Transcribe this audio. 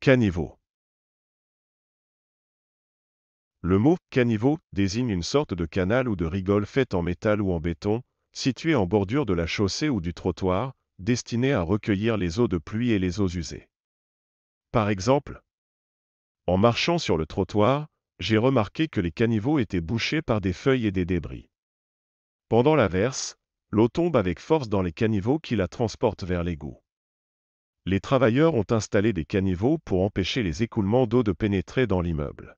Caniveau. Le mot caniveau désigne une sorte de canal ou de rigole faite en métal ou en béton, située en bordure de la chaussée ou du trottoir, destinée à recueillir les eaux de pluie et les eaux usées. Par exemple, en marchant sur le trottoir, j'ai remarqué que les caniveaux étaient bouchés par des feuilles et des débris. Pendant l'averse, verse, l'eau tombe avec force dans les caniveaux qui la transportent vers l'égout les travailleurs ont installé des caniveaux pour empêcher les écoulements d'eau de pénétrer dans l'immeuble.